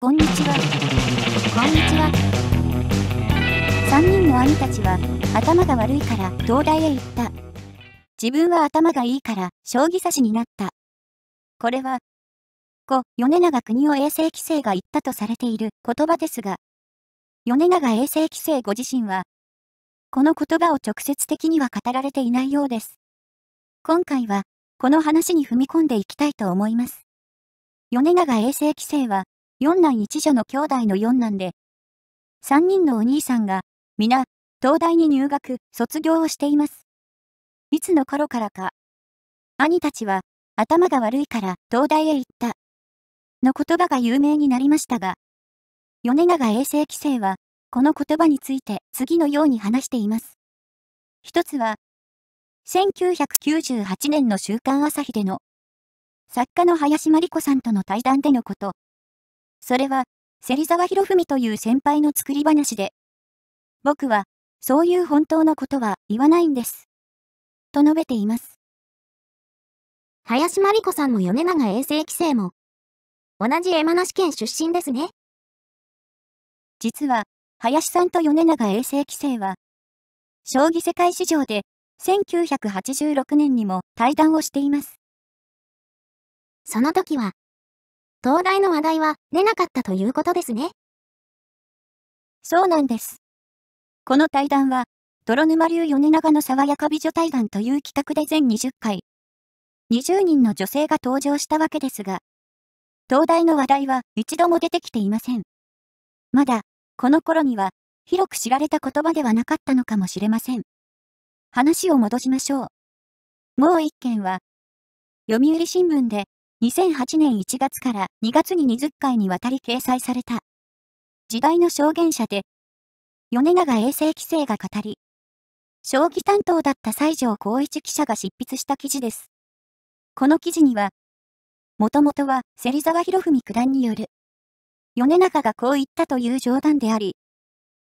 こんにちは。こんにちは。3人の兄たちは、頭が悪いから、東大へ行った。自分は頭がいいから、将棋指しになった。これは、故、米長国を衛生規制が言ったとされている言葉ですが、米長衛生規制ご自身は、この言葉を直接的には語られていないようです。今回は、この話に踏み込んでいきたいと思います。米長衛生規制は、4男一女の兄弟の4男で、3人のお兄さんが、皆、東大に入学、卒業をしています。いつの頃からか、兄たちは、頭が悪いから東大へ行った。の言葉が有名になりましたが、米長衛生規制は、この言葉について次のように話しています。一つは、1998年の週刊朝日での、作家の林真理子さんとの対談でのこと。それは、芹沢博文という先輩の作り話で、僕は、そういう本当のことは言わないんです。と述べています。林真理子さんも米長衛生規制も、同じ山梨県出身ですね。実は、林さんと米長衛生規制は、将棋世界史上で、1986年にも対談をしています。その時は、東大の話題は出なかったということですね。そうなんです。この対談は、泥沼流米長の爽やか美女対談という企画で全20回、20人の女性が登場したわけですが、東大の話題は一度も出てきていません。まだ、この頃には、広く知られた言葉ではなかったのかもしれません。話を戻しましょう。もう一件は、読売新聞で2008年1月から2月に20回にわたり掲載された。時代の証言者で、米長衛星規制が語り、将棋担当だった西条光一記者が執筆した記事です。この記事には、もともとは芹沢博文九段による、米長がこう言ったという冗談であり、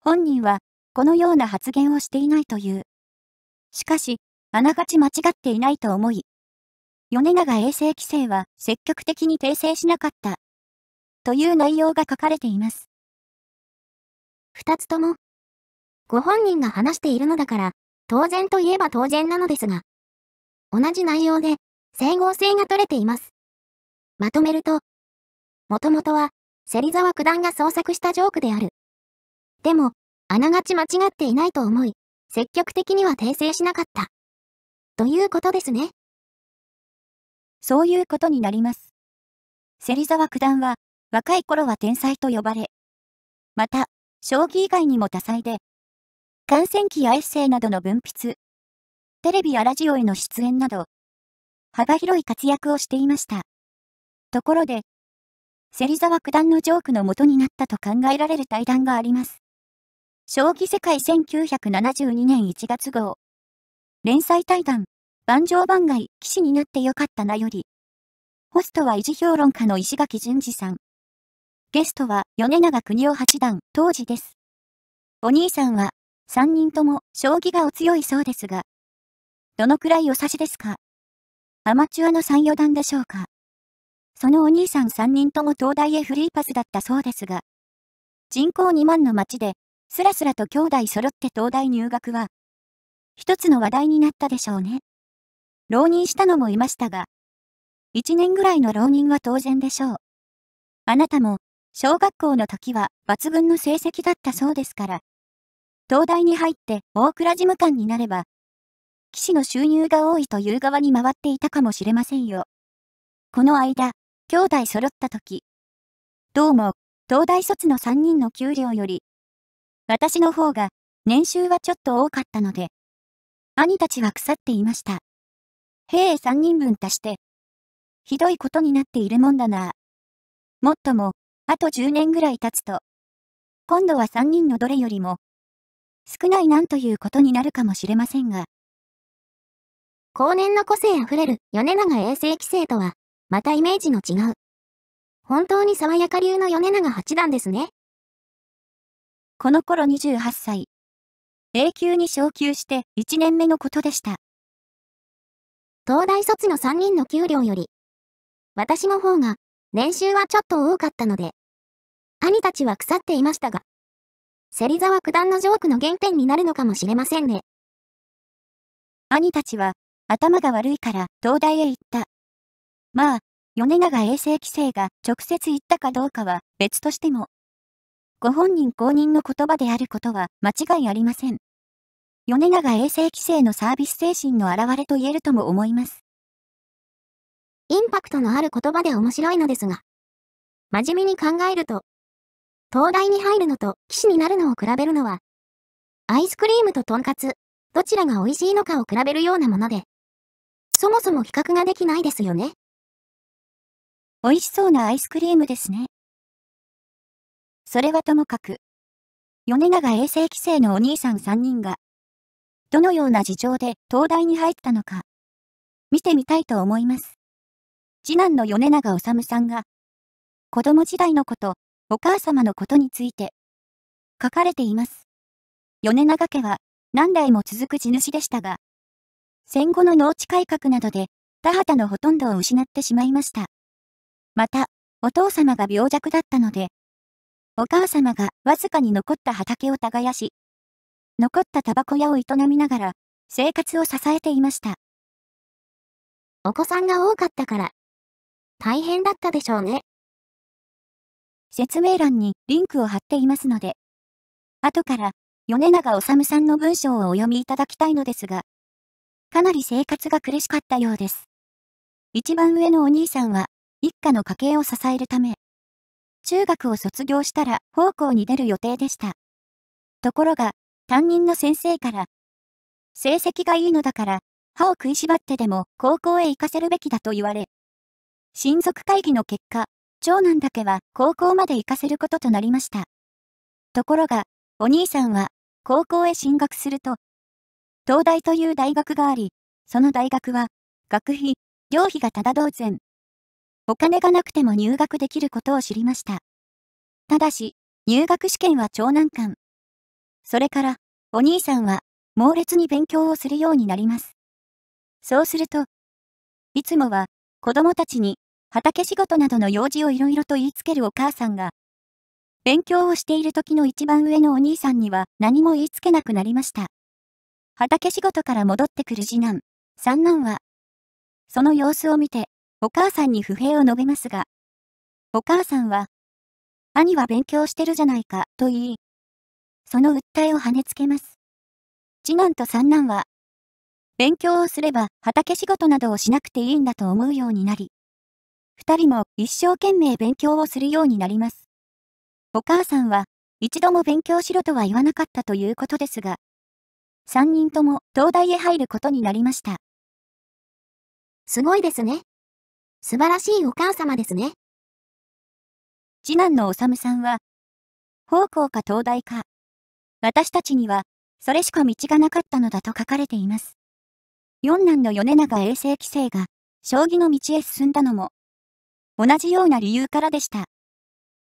本人はこのような発言をしていないという。しかし、あながち間違っていないと思い、米長衛生規制は積極的に訂正しなかった。という内容が書かれています。二つとも、ご本人が話しているのだから、当然といえば当然なのですが、同じ内容で、整合性が取れています。まとめると、もともとは、芹沢九段が創作したジョークである。でも、あながち間違っていないと思い、積極的には訂正しなかった。ということですね。そういうことになります。芹沢九段は、若い頃は天才と呼ばれ、また、将棋以外にも多彩で、感染期やエッセイなどの文筆、テレビやラジオへの出演など、幅広い活躍をしていました。ところで、芹沢九段のジョークの元になったと考えられる対談があります。将棋世界1972年1月号。連載対談。万丈番外、騎士になってよかったなより。ホストは維持評論家の石垣淳二さん。ゲストは米長邦夫八段、当時です。お兄さんは、3人とも将棋がお強いそうですが、どのくらいお指しですかアマチュアの3、4段でしょうかそのお兄さん3人とも東大へフリーパスだったそうですが、人口2万の町で、すらすらと兄弟揃って東大入学は、一つの話題になったでしょうね。浪人したのもいましたが、一年ぐらいの浪人は当然でしょう。あなたも、小学校の時は抜群の成績だったそうですから、東大に入って大倉事務官になれば、騎士の収入が多いという側に回っていたかもしれませんよ。この間、兄弟揃った時、どうも、東大卒の三人の給料より、私の方が年収はちょっと多かったので、兄たちは腐っていました。兵3人分足して。ひどいことになっているもんだな。もっとも、あと10年ぐらい経つと、今度は3人のどれよりも、少ないなんということになるかもしれませんが。後年の個性あふれる米長衛星規制とは、またイメージの違う。本当に爽やか流の米長八段ですね。この頃28歳。永久に昇級して1年目のことでした。東大卒の3人の給料より、私の方が、年収はちょっと多かったので、兄たちは腐っていましたが、芹沢九段のジョークの原点になるのかもしれませんね。兄たちは、頭が悪いから東大へ行った。まあ、米長衛生規制が直接行ったかどうかは別としても、ご本人公認の言葉であることは間違いありません。米長衛生規制のサービス精神の表れと言えるとも思います。インパクトのある言葉で面白いのですが、真面目に考えると、東大に入るのと騎士になるのを比べるのは、アイスクリームととんかつ、どちらが美味しいのかを比べるようなもので、そもそも比較ができないですよね。美味しそうなアイスクリームですね。それはともかく、米長衛生規制のお兄さん3人が、どのような事情で東大に入ったのか、見てみたいと思います。次男の米長治さんが、子供時代のこと、お母様のことについて、書かれています。米長家は何代も続く地主でしたが、戦後の農地改革などで田畑のほとんどを失ってしまいました。また、お父様が病弱だったので、お母様がわずかに残った畑を耕し、残ったタバコ屋を営みながら、生活を支えていました。お子さんが多かったから、大変だったでしょうね。説明欄にリンクを貼っていますので、後から米長治さんの文章をお読みいただきたいのですが、かなり生活が苦しかったようです。一番上のお兄さんは、一家の家計を支えるため、中学を卒業したら奉公に出る予定でした。ところが、担任の先生から、成績がいいのだから、歯を食いしばってでも高校へ行かせるべきだと言われ、親族会議の結果、長男だけは高校まで行かせることとなりました。ところが、お兄さんは高校へ進学すると、東大という大学があり、その大学は、学費、寮費がただ同然。お金がなくても入学できることを知りました。ただし、入学試験は長男間、それから、お兄さんは、猛烈に勉強をするようになります。そうすると、いつもは、子供たちに、畑仕事などの用事をいろいろと言いつけるお母さんが、勉強をしている時の一番上のお兄さんには何も言いつけなくなりました。畑仕事から戻ってくる次男、三男は、その様子を見て、お母さんに不平を述べますが、お母さんは、兄は勉強してるじゃないかと言い、その訴えを跳ねつけます。次男と三男は、勉強をすれば畑仕事などをしなくていいんだと思うようになり、二人も一生懸命勉強をするようになります。お母さんは、一度も勉強しろとは言わなかったということですが、三人とも東大へ入ることになりました。すごいですね。素晴らしいお母様ですね。次男のおさむさんは、奉公か東大か、私たちには、それしか道がなかったのだと書かれています。四男の米長衛星規制が、将棋の道へ進んだのも、同じような理由からでした。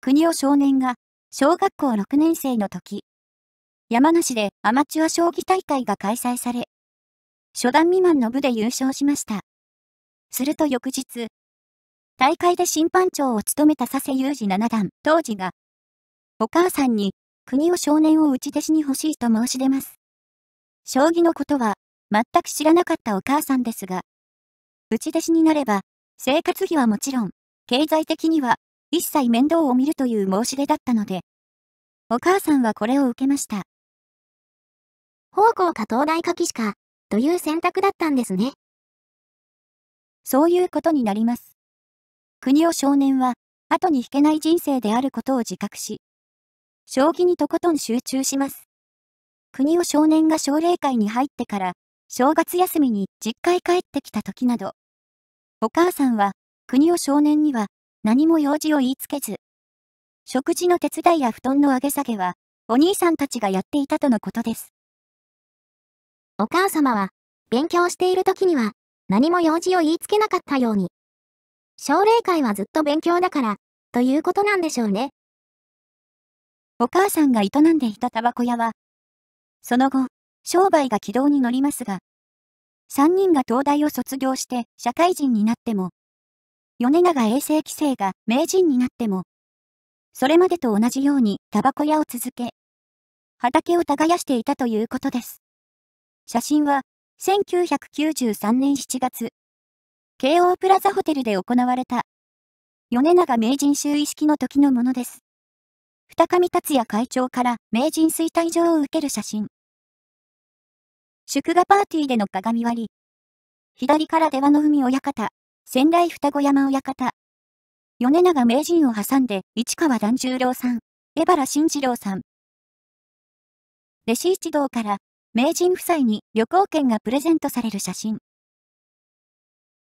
国尾少年が、小学校6年生の時、山梨でアマチュア将棋大会が開催され、初段未満の部で優勝しました。すると翌日、大会で審判長を務めた佐世雄二七段当時が、お母さんに国を少年を打ち弟子に欲しいと申し出ます。将棋のことは、全く知らなかったお母さんですが、打ち弟子になれば、生活費はもちろん、経済的には、一切面倒を見るという申し出だったので、お母さんはこれを受けました。方向か東大かしか、という選択だったんですね。そういうことになります。国を少年は、後に引けない人生であることを自覚し、将棋にとことん集中します。国を少年が奨励会に入ってから、正月休みに実家へ帰ってきた時など、お母さんは、国を少年には、何も用事を言いつけず、食事の手伝いや布団の上げ下げは、お兄さんたちがやっていたとのことです。お母様は、勉強している時には、何も用事を言いつけなかったように。奨励会はずっと勉強だから、ということなんでしょうね。お母さんが営んでいたタバコ屋は、その後、商売が軌道に乗りますが、三人が東大を卒業して社会人になっても、米長衛生規制が名人になっても、それまでと同じようにタバコ屋を続け、畑を耕していたということです。写真は、1993年7月、京王プラザホテルで行われた、米長名人就位式の時のものです。二上達也会長から名人衰退状を受ける写真。祝賀パーティーでの鏡割り。左から出羽の海親方、仙台双子山親方。米長名人を挟んで市川團十郎さん、江原慎二郎さん。弟子一同から名人夫妻に旅行券がプレゼントされる写真。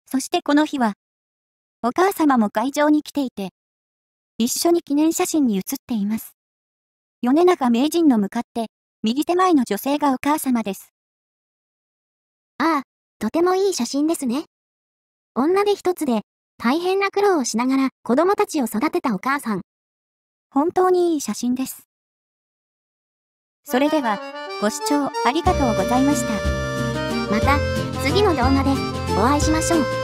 そしてこの日は、お母様も会場に来ていて、一緒に記念写真に写っています。米長名人の向かって、右手前の女性がお母様です。ああ、とてもいい写真ですね。女手一つで、大変な苦労をしながら子供たちを育てたお母さん。本当にいい写真です。それでは、ご視聴ありがとうございました。また、次の動画でお会いしましょう。